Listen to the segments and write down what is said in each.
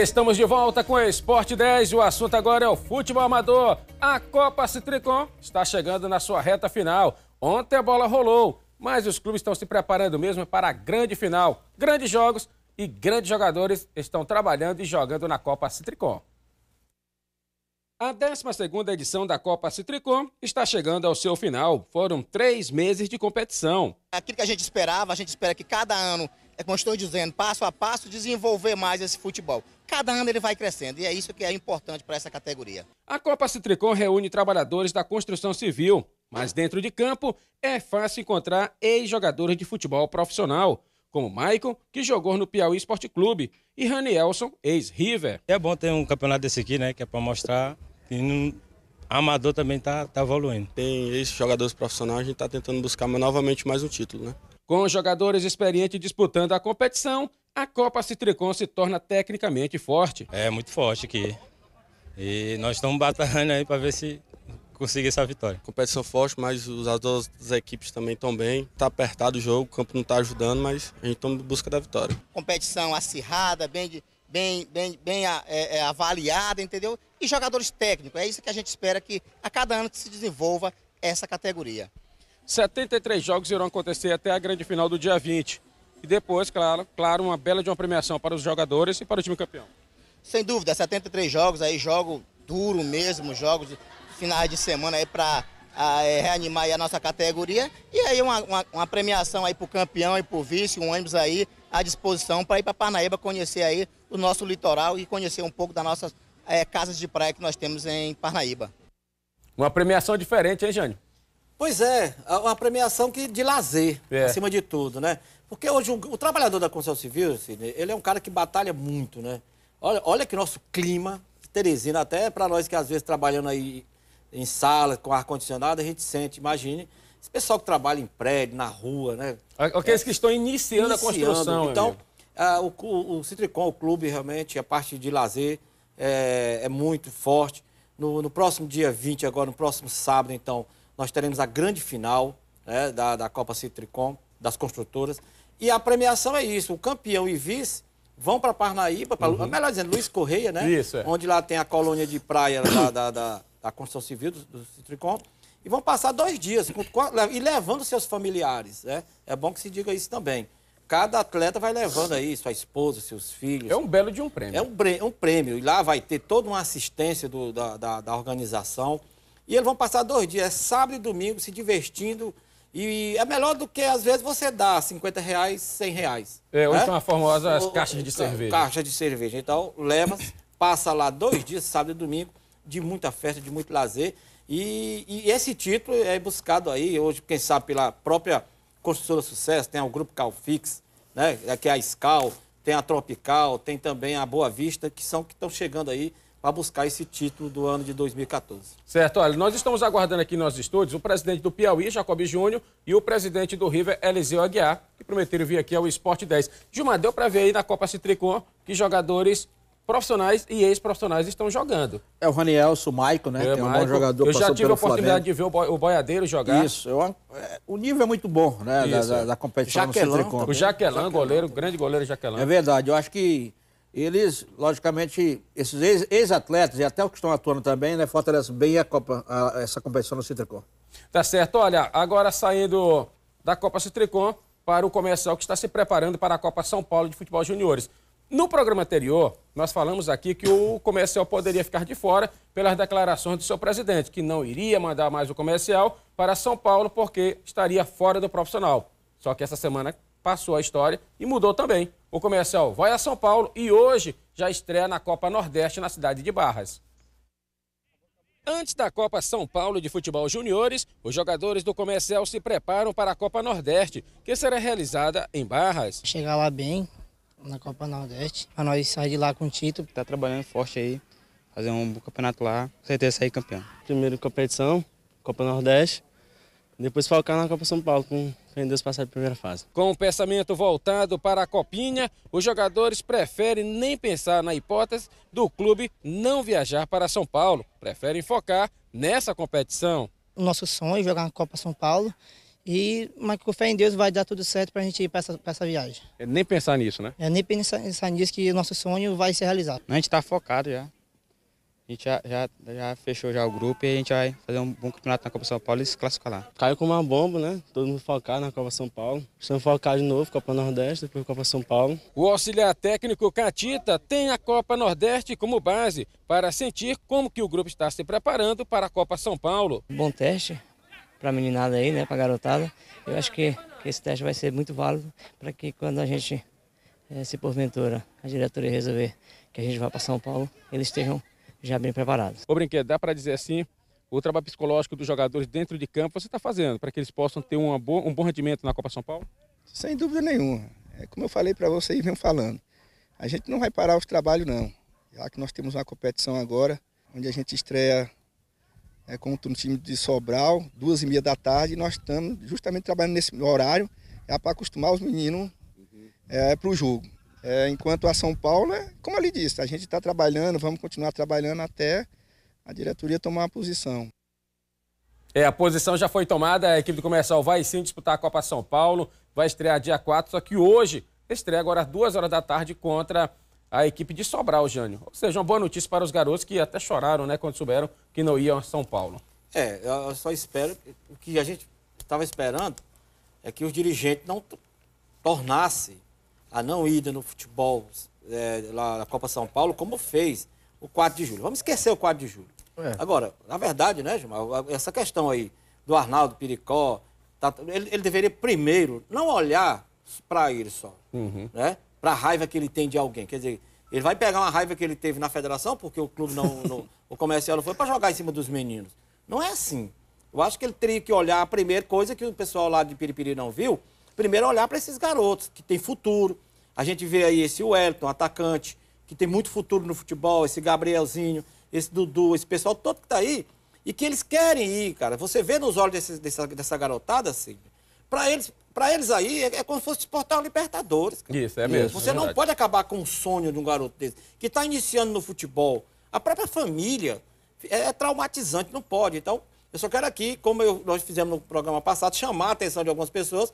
Estamos de volta com o Esporte 10 o assunto agora é o futebol amador. A Copa Citricom está chegando na sua reta final. Ontem a bola rolou, mas os clubes estão se preparando mesmo para a grande final. Grandes jogos e grandes jogadores estão trabalhando e jogando na Copa Citricom. A 12 edição da Copa Citricom está chegando ao seu final. Foram três meses de competição. É aquilo que a gente esperava, a gente espera que cada ano, é como estou dizendo, passo a passo, desenvolver mais esse futebol cada ano ele vai crescendo e é isso que é importante para essa categoria. A Copa Citricom reúne trabalhadores da construção civil, mas dentro de campo é fácil encontrar ex-jogadores de futebol profissional, como Maicon, que jogou no Piauí Esporte Clube, e Ranielson, ex-River. É bom ter um campeonato desse aqui, né, que é para mostrar que não... amador também está tá evoluindo. Tem ex-jogadores profissionais, a gente está tentando buscar novamente mais um título, né? Com jogadores experientes disputando a competição, a Copa Citricon se torna tecnicamente forte. É muito forte aqui. E nós estamos batalhando aí para ver se conseguir essa vitória. Competição forte, mas os, as duas equipes também estão bem. Está apertado o jogo, o campo não está ajudando, mas a gente está em busca da vitória. Competição acirrada, bem, bem, bem, bem é, é, avaliada, entendeu? E jogadores técnicos. É isso que a gente espera que a cada ano que se desenvolva essa categoria. 73 jogos irão acontecer até a grande final do dia 20 e depois, claro, claro, uma bela de uma premiação para os jogadores e para o time campeão. Sem dúvida, 73 jogos aí, jogo duro mesmo, jogos de finais de semana aí para é, reanimar a nossa categoria. E aí uma, uma, uma premiação aí para o campeão e para o vice, um ônibus aí à disposição para ir para Parnaíba conhecer aí o nosso litoral e conhecer um pouco das nossas é, casas de praia que nós temos em Parnaíba. Uma premiação diferente, hein, Jânio? Pois é, é, uma premiação que de lazer, é. acima de tudo, né? Porque hoje o trabalhador da construção civil, Sidney, ele é um cara que batalha muito, né? Olha, olha que nosso clima, Teresina, até para nós que às vezes trabalhando aí em sala, com ar-condicionado, a gente sente, imagine, esse pessoal que trabalha em prédio, na rua, né? Aqueles é, que estão iniciando, iniciando, então, a construção. Então, o, o, o Citricom, o clube, realmente, a parte de lazer é, é muito forte. No, no próximo dia 20, agora, no próximo sábado, então, nós teremos a grande final né, da, da Copa Citricom, das construtoras. E a premiação é isso: o campeão e vice vão para Parnaíba, pra, uhum. melhor dizendo, Luiz Correia, né? Isso, é. Onde lá tem a colônia de praia da, da, da, da construção civil do, do Citricom. E vão passar dois dias com, e levando seus familiares. Né? É bom que se diga isso também. Cada atleta vai levando aí sua esposa, seus filhos. É um belo de um prêmio. É um, um prêmio. E lá vai ter toda uma assistência do, da, da, da organização. E eles vão passar dois dias, é sábado e domingo, se divertindo. E é melhor do que, às vezes, você dá 50 reais, 100 reais. É, hoje né? estão as famosas caixas de cerveja. Caixa de cerveja. Então, leva, passa lá dois dias, sábado e domingo, de muita festa, de muito lazer. E, e esse título é buscado aí, hoje, quem sabe, pela própria Construtora Sucesso, tem o Grupo Calfix, né? que é a Scal, tem a Tropical, tem também a Boa Vista, que são que estão chegando aí para buscar esse título do ano de 2014. Certo, olha, nós estamos aguardando aqui nos estúdios o presidente do Piauí, Jacob Júnior, e o presidente do River, Eliseu Aguiar, que prometeram vir aqui ao Esporte 10. Gilmar, deu para ver aí na Copa Citricon que jogadores profissionais e ex-profissionais estão jogando. É o Ranielso, o Maico, né? É, é um Maico. bom jogador. Eu já tive a oportunidade Flamengo. de ver o, boi, o boiadeiro jogar. Isso, eu, é, é, o nível é muito bom, né? Isso, da, da, da competição O Jaquelan, goleiro, grande goleiro Jaquelan. É verdade, eu acho que eles, logicamente, esses ex-atletas e até os que estão atuando também, né, fortalecem bem a Copa, a, essa competição no Citricom. Tá certo. Olha, agora saindo da Copa Citricom para o comercial que está se preparando para a Copa São Paulo de Futebol Juniores. No programa anterior, nós falamos aqui que o comercial poderia ficar de fora pelas declarações do seu presidente, que não iria mandar mais o comercial para São Paulo porque estaria fora do profissional. Só que essa semana passou a história e mudou também. O comercial vai a São Paulo e hoje já estreia na Copa Nordeste na cidade de Barras. Antes da Copa São Paulo de Futebol Juniores, os jogadores do comercial se preparam para a Copa Nordeste, que será realizada em Barras. Chegar lá bem na Copa Nordeste, para nós sair de lá com o título. Está trabalhando forte aí, fazer um bom campeonato lá, com certeza sair campeão. Primeiro competição, Copa Nordeste, depois focar na Copa São Paulo com fé em Deus passar a primeira fase. Com o pensamento voltado para a Copinha, os jogadores preferem nem pensar na hipótese do clube não viajar para São Paulo. Preferem focar nessa competição. O nosso sonho é jogar na Copa São Paulo e, mas com fé em Deus, vai dar tudo certo para a gente ir para essa, essa, viagem. É nem pensar nisso, né? É nem pensar, nisso que o nosso sonho vai ser realizado A gente está focado já. A gente já, já, já, fechou já o grupo e a gente vai fazer um bom campeonato na Copa São Paulo e se classificar lá. Caiu com uma bomba, né? Todo mundo focado na Copa São Paulo. Estamos focados de novo, Copa Nordeste, depois Copa São Paulo. O auxiliar técnico Catita tem a Copa Nordeste como base para sentir como que o grupo está se preparando para a Copa São Paulo. Bom teste para a meninada aí, né? Para a garotada. Eu acho que, que esse teste vai ser muito válido para que quando a gente, eh, se porventura, a diretoria resolver que a gente vá para São Paulo, eles estejam já bem preparados. O Brinquedo, dá para dizer assim, o trabalho psicológico dos jogadores dentro de campo você está fazendo para que eles possam ter uma boa, um bom rendimento na Copa São Paulo? Sem dúvida nenhuma. É como eu falei para vocês e venho falando. A gente não vai parar os trabalhos, não. Já que nós temos uma competição agora, onde a gente estreia é, contra um time de Sobral, duas e meia da tarde, e nós estamos justamente trabalhando nesse horário, é para acostumar os meninos uhum. é, para o jogo. É, enquanto a São Paulo, é, como ele disse, a gente está trabalhando, vamos continuar trabalhando até a diretoria tomar a posição. É, a posição já foi tomada, a equipe do comercial vai sim disputar a Copa São Paulo, vai estrear dia 4, só que hoje estreia agora às 2 horas da tarde contra a equipe de Sobral, Jânio. Ou seja, uma boa notícia para os garotos que até choraram, né, quando souberam que não iam a São Paulo. É, eu só espero, o que a gente estava esperando é que os dirigentes não tornassem a não ida no futebol é, lá na Copa São Paulo, como fez o 4 de julho. Vamos esquecer o 4 de julho. É. Agora, na verdade, né, Gilmar, essa questão aí do Arnaldo Piricó, tá, ele, ele, deveria primeiro não olhar para ele só, uhum. né? Para a raiva que ele tem de alguém. Quer dizer, ele vai pegar uma raiva que ele teve na federação, porque o clube não. não o comercial não foi para jogar em cima dos meninos. Não é assim. Eu acho que ele teria que olhar a primeira coisa que o pessoal lá de Piripiri não viu, primeiro olhar para esses garotos que tem futuro. A gente vê aí esse Wellington, atacante, que tem muito futuro no futebol, esse Gabrielzinho, esse Dudu, esse pessoal todo que está aí, e que eles querem ir, cara. Você vê nos olhos desse, dessa, dessa garotada, assim, para eles, pra eles aí é, é, como se fosse portar o Libertadores. Cara. Isso, é mesmo. Você é não pode acabar com o sonho de um garoto desse, que está iniciando no futebol. A própria família é, é, traumatizante, não pode. Então, eu só quero aqui, como eu, nós fizemos no programa passado, chamar a atenção de algumas pessoas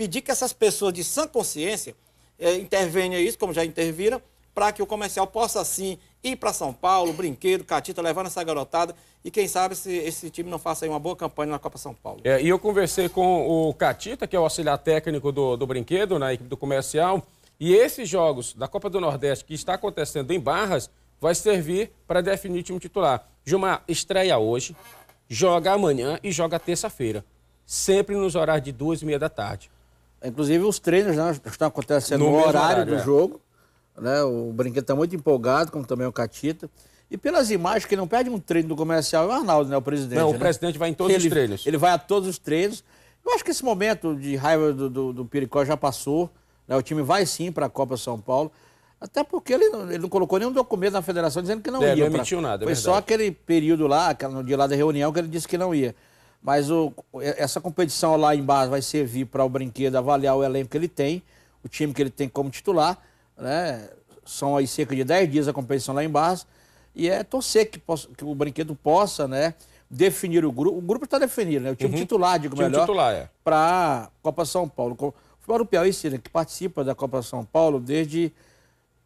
pedir que essas pessoas de sã consciência é, intervenham isso, como já interviram, para que o comercial possa sim ir para São Paulo, brinquedo, Catita, levando essa garotada e quem sabe se esse time não faça aí uma boa campanha na Copa São Paulo. É, e eu conversei com o Catita, que é o auxiliar técnico do, do brinquedo, na equipe do comercial, e esses jogos da Copa do Nordeste que está acontecendo em Barras vai servir para definir o time titular. Gilmar estreia hoje, joga amanhã e joga terça-feira. Sempre nos horários de duas e meia da tarde. Inclusive os treinos né, estão acontecendo no, no horário, horário, do é. jogo. Né? O Brinquedo está muito empolgado, como também o Catita. E pelas imagens, quem não perde um treino do comercial é o Arnaldo, né? O presidente. Não, né? o presidente vai em todos ele, os treinos. Ele vai a todos os treinos. Eu acho que esse momento de raiva do, do, do Piricó já passou. Né? O time vai sim para a Copa São Paulo. Até porque ele não, ele não colocou nenhum documento na federação dizendo que não é, ia. Não emitiu pra... nada. É Foi só aquele período lá, no dia lá da reunião, que ele disse que não ia. Mas o, essa competição lá embaixo vai servir para o Brinquedo avaliar o elenco que ele tem, o time que ele tem como titular. Né? São aí cerca de 10 dias a competição lá embaixo. E é torcer que, possa, que o Brinquedo possa né, definir o grupo. O grupo está definido, né? o time uhum. titular, digo time melhor, é. para a Copa São Paulo. O futebol Piauí, Cira, que participa da Copa São Paulo desde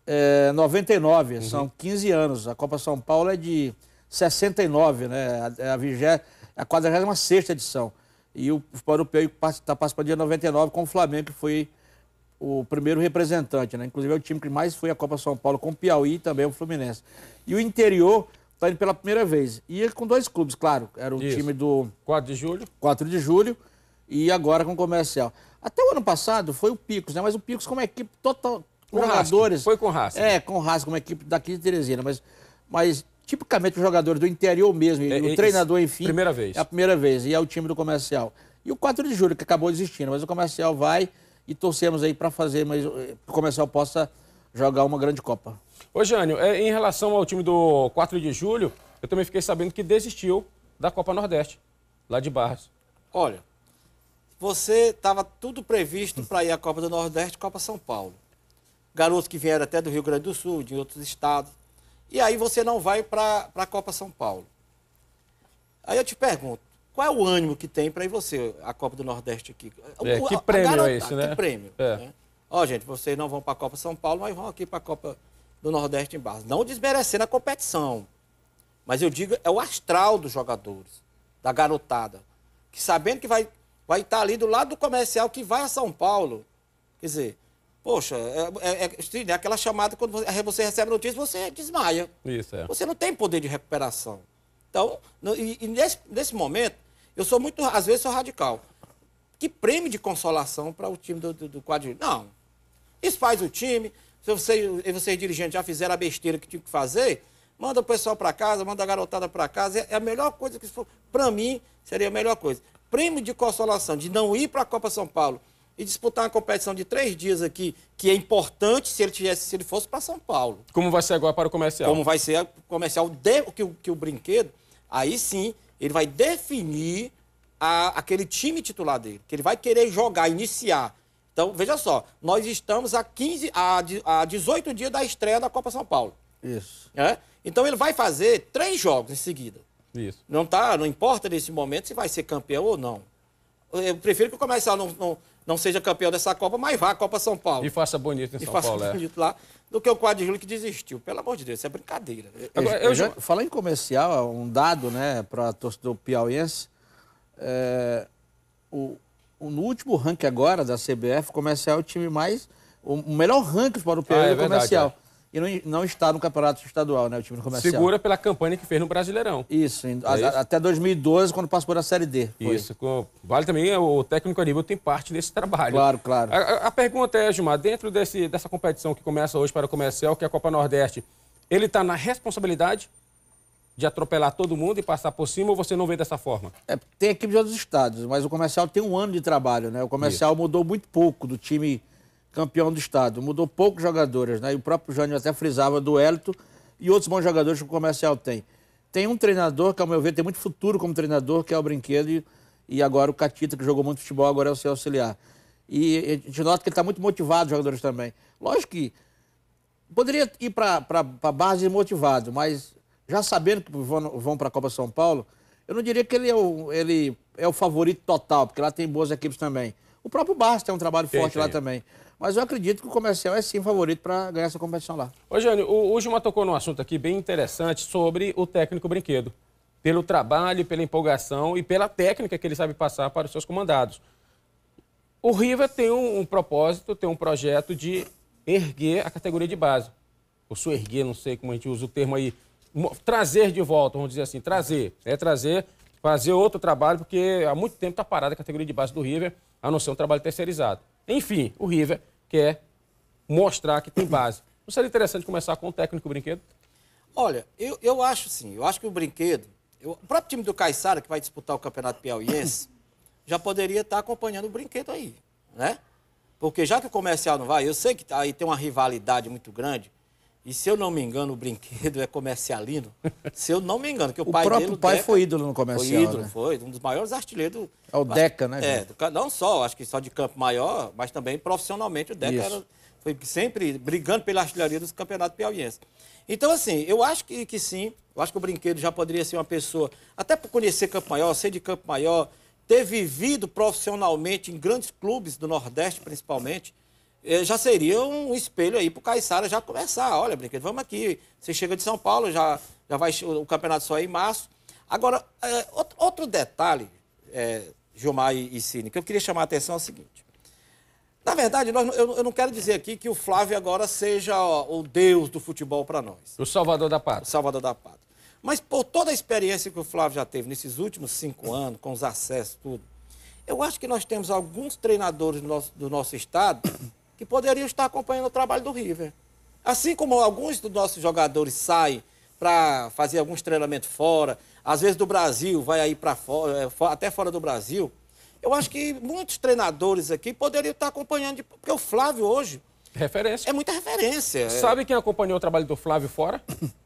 é, 99, uhum. são 15 anos. A Copa São Paulo é de 69, né? É a, é a vigésima é a 46 edição. E o futebol europeu está participando dia 99 com o Flamengo, que foi o primeiro representante, né? Inclusive é o time que mais foi à Copa São Paulo, com o Piauí e também o Fluminense. E o interior está indo pela primeira vez. E é com dois clubes, claro. Era o Isso. time do. 4 de julho. 4 de julho. E agora com o comercial. Até o ano passado foi o Picos, né? Mas o Picos como equipe total. Com jogadores. Rasco. Foi com raça. É, com raça, como equipe daqui de Teresina. Mas, mas tipicamente o jogador do interior mesmo, é, o é, treinador, enfim. Primeira vez. É a primeira vez, e é o time do comercial. E o 4 de julho, que acabou desistindo, mas o comercial vai e torcemos aí para fazer, mas eh, o comercial possa jogar uma grande Copa. Ô, Jânio, é, em relação ao time do 4 de julho, eu também fiquei sabendo que desistiu da Copa Nordeste, lá de Barros. Olha, você estava tudo previsto para ir à Copa do Nordeste, Copa São Paulo. Garotos que vieram até do Rio Grande do Sul, de outros estados, e aí você não vai para a Copa São Paulo. Aí eu te pergunto, qual é o ânimo que tem para ir você, a Copa do Nordeste aqui? É, o, que prêmio é garota, é esse, né? Que prêmio. É. Né? Ó, gente, vocês não vão para a Copa São Paulo, mas vão aqui para a Copa do Nordeste em base. Não desmerecendo a competição. Mas eu digo, é o astral dos jogadores, da garotada. Que sabendo que vai, vai estar tá ali do lado do comercial que vai a São Paulo. Quer dizer, Poxa, é, é, é, né? aquela chamada quando você, você recebe a notícia, você desmaia. Isso, é. Você não tem poder de recuperação. Então, no, e, e nesse, nesse, momento, eu sou muito, às vezes, sou radical. Que prêmio de consolação para o time do, do, do quadrilho? Não. Isso faz o time. Se vocês, você dirigentes já fizeram a besteira que tinham que fazer, manda o pessoal para casa, manda a garotada para casa. É, é a melhor coisa que, for. para mim, seria a melhor coisa. Prêmio de consolação de não ir para a Copa São Paulo e disputar uma competição de três dias aqui, que é importante se ele tivesse, se ele fosse para São Paulo. Como vai ser agora para o comercial? Como vai ser o comercial de, que, que o brinquedo, aí sim ele vai definir a, aquele time titular dele, que ele vai querer jogar, iniciar. Então, veja só, nós estamos a, 15, a, a 18 dias da estreia da Copa São Paulo. Isso. É? Então ele vai fazer três jogos em seguida. Isso. Não, tá, não importa nesse momento se vai ser campeão ou não. Eu prefiro que o comercial não, não não seja campeão dessa Copa, mas vá à Copa São Paulo. E faça bonito em e São faça Paulo. É. Bonito é. lá, do que o quadro de julho que desistiu. Pelo amor de Deus, isso é brincadeira. É, é, eu, eu, eu já... Falar em comercial, um dado né, para torcedor piauiense. É, o, o, no último ranking agora da CBF, o comercial é o time mais. O melhor ranking para o Piauí ah, é comercial. Verdade, é e não, não está no campeonato estadual, né? O time do comercial. Segura pela campanha que fez no Brasileirão. Isso, em, é a, isso? até 2012, quando passou pela Série D. Foi. Isso, vale também o técnico Aníbal tem parte desse trabalho. Claro, claro. A, a pergunta é, Gilmar, dentro desse, dessa competição que começa hoje para o comercial, que é a Copa Nordeste, ele está na responsabilidade de atropelar todo mundo e passar por cima ou você não vê dessa forma? É, tem equipe de outros estados, mas o comercial tem um ano de trabalho, né? O comercial isso. mudou muito pouco do time campeão do estado. Mudou poucos jogadores, né? E o próprio Jânio até frisava do Hélito e outros bons jogadores que o comercial tem. Tem um treinador que, ao meu ver, tem muito futuro como treinador, que é o Brinquedo, e, e agora o Catita, que jogou muito futebol, agora é o seu auxiliar. E a gente nota que ele está muito motivado, os jogadores também. Lógico que poderia ir para a base motivado, mas já sabendo que vão, vão para a Copa São Paulo, eu não diria que ele é, o, ele é o favorito total, porque lá tem boas equipes também. O próprio Barça tem um trabalho forte lá também. Mas eu acredito que o comercial é sim favorito para ganhar essa competição lá. Ô, Jânio, o, o Gilmar tocou num assunto aqui bem interessante sobre o técnico brinquedo. Pelo trabalho, pela empolgação e pela técnica que ele sabe passar para os seus comandados. O Riva tem um, um propósito, tem um projeto de erguer a categoria de base. Ou sua erguer, não sei como a gente usa o termo aí. Trazer de volta, vamos dizer assim, trazer. É trazer, fazer outro trabalho, porque há muito tempo está parada a categoria de base do River, a não ser um trabalho terceirizado. Enfim, o River quer mostrar que tem base. Não seria interessante começar com o técnico brinquedo? Olha, eu, eu acho sim. Eu acho que o brinquedo. Eu, o próprio time do Caixara que vai disputar o Campeonato Piauiense, já poderia estar acompanhando o brinquedo aí, né? Porque já que o comercial não vai, eu sei que aí tem uma rivalidade muito grande e se eu não me engano, o brinquedo é comercialino. Se eu não me engano, que o, o pai próprio dele, o pai Deca, foi ídolo no comercial. Foi ídolo, né? foi. Um dos maiores artilheiros. é o Deca, né? É, do, não só, acho que só de campo maior, mas também profissionalmente o Deca era, foi sempre brigando pela artilharia dos campeonatos piauiense. Então, assim, eu acho que, que sim. Eu acho que o brinquedo já poderia ser uma pessoa, até por conhecer Campo Maior, ser de Campo Maior, ter vivido profissionalmente em grandes clubes do Nordeste, principalmente. Eh, já seria um espelho aí para o Caissara já começar. Olha, brinquedo, vamos aqui. Você chega de São Paulo, já, já vai o campeonato só é em março. Agora, é, outro, detalhe, é, Gilmar e, e Cine, que eu queria chamar a atenção é o seguinte. Na verdade, nós, eu, eu não quero dizer aqui que o Flávio agora seja ó, o deus do futebol para nós. O salvador da pátria. O salvador da pátria. Mas por toda a experiência que o Flávio já teve nesses últimos cinco anos, com os acessos, tudo, eu acho que nós temos alguns treinadores do nosso, do nosso estado que poderiam estar acompanhando o trabalho do River. Assim como alguns dos nossos jogadores saem para fazer algum treinamento fora, às vezes do Brasil, vai aí para fora, é, até fora do Brasil, eu acho que muitos treinadores aqui poderiam estar acompanhando, porque o Flávio hoje. Referência. É muita referência. É. Sabe quem acompanhou o trabalho do Flávio fora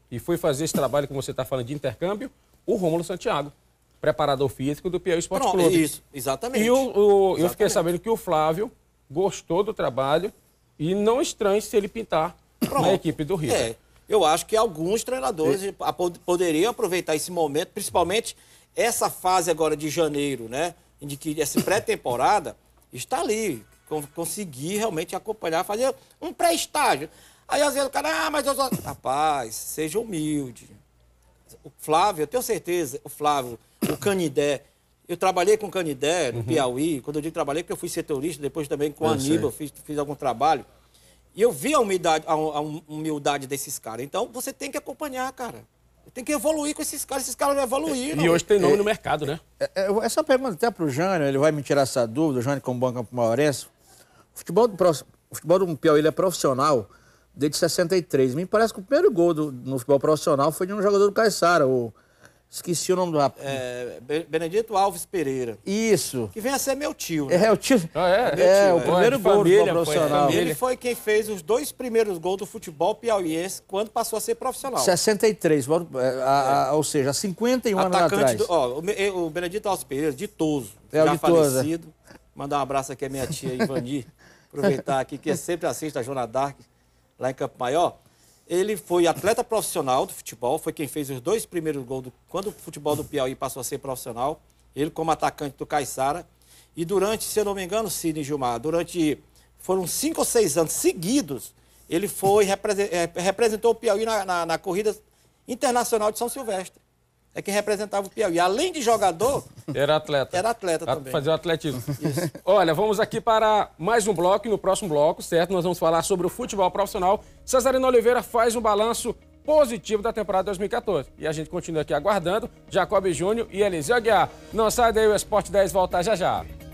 e foi fazer esse trabalho que você está falando de intercâmbio? O Rômulo Santiago preparador físico do Piauí Esporte Clube. Isso, exatamente. E o, o, exatamente. eu fiquei sabendo que o Flávio gostou do trabalho e não estranhe se ele pintar Pronto. na equipe do River. É, eu acho que alguns treinadores é. poderiam aproveitar esse momento, principalmente essa fase agora de janeiro, né? De que essa pré-temporada está ali, conseguir realmente acompanhar, fazer um pré-estágio. Aí às vezes o cara, ah, mas eu só. Rapaz, seja humilde. O Flávio, eu tenho certeza, o Flávio, o Canidé, eu trabalhei com Canidé, no uhum. Piauí. Quando eu digo trabalhei, é porque eu fui setorista, depois também com o Aníbal, fiz, fiz, algum trabalho. E eu vi a humildade, a, a hum, humildade desses caras. Então, você tem que acompanhar, cara. Tem que evoluir com esses caras, esses caras não evoluíram. E hoje tem nome é, no mercado, né? É, é, essa pergunta até para o Jânio, ele vai me tirar essa dúvida, o Jânio como banco maurense. O futebol do, o futebol do Piauí é profissional desde 63. Me parece que o primeiro gol do, no futebol profissional foi de um jogador do Caixara, o Esqueci o nome do rapaz. É, Benedito Alves Pereira. Isso. Que vem a ser meu tio. Né? É, é o tio. Ah, é? Meu é, o é. primeiro é gol do é profissional. Ele foi quem fez os dois primeiros gols do futebol piauiense quando passou a ser profissional. 63, a, a, ou seja, 51 Atacante anos atrás. Do, ó, o Benedito Alves Pereira, ditoso, é, já ditoso, falecido. Mandar um abraço aqui à minha tia Ivani. Aproveitar aqui, que sempre assiste a Jona Dark lá em Campo Maior. Ele foi atleta profissional do futebol, foi quem fez os dois primeiros gols do, quando o futebol do Piauí passou a ser profissional. Ele como atacante do Caixara. E durante, se eu não me engano, Sidney Gilmar, durante foram cinco ou seis anos seguidos, ele foi é, representou o Piauí na, na, na corrida internacional de São Silvestre é que representava o Piauí. Além de jogador, era atleta. Era atleta a, também. Fazer o atletismo. Isso. Olha, vamos aqui para mais um bloco e no próximo bloco, certo? Nós vamos falar sobre o futebol profissional. Cesarino Oliveira faz um balanço positivo da temporada 2014. E a gente continua aqui aguardando Jacob Júnior e Eliseu Aguiar. Não sai daí, o Esporte 10 volta já já.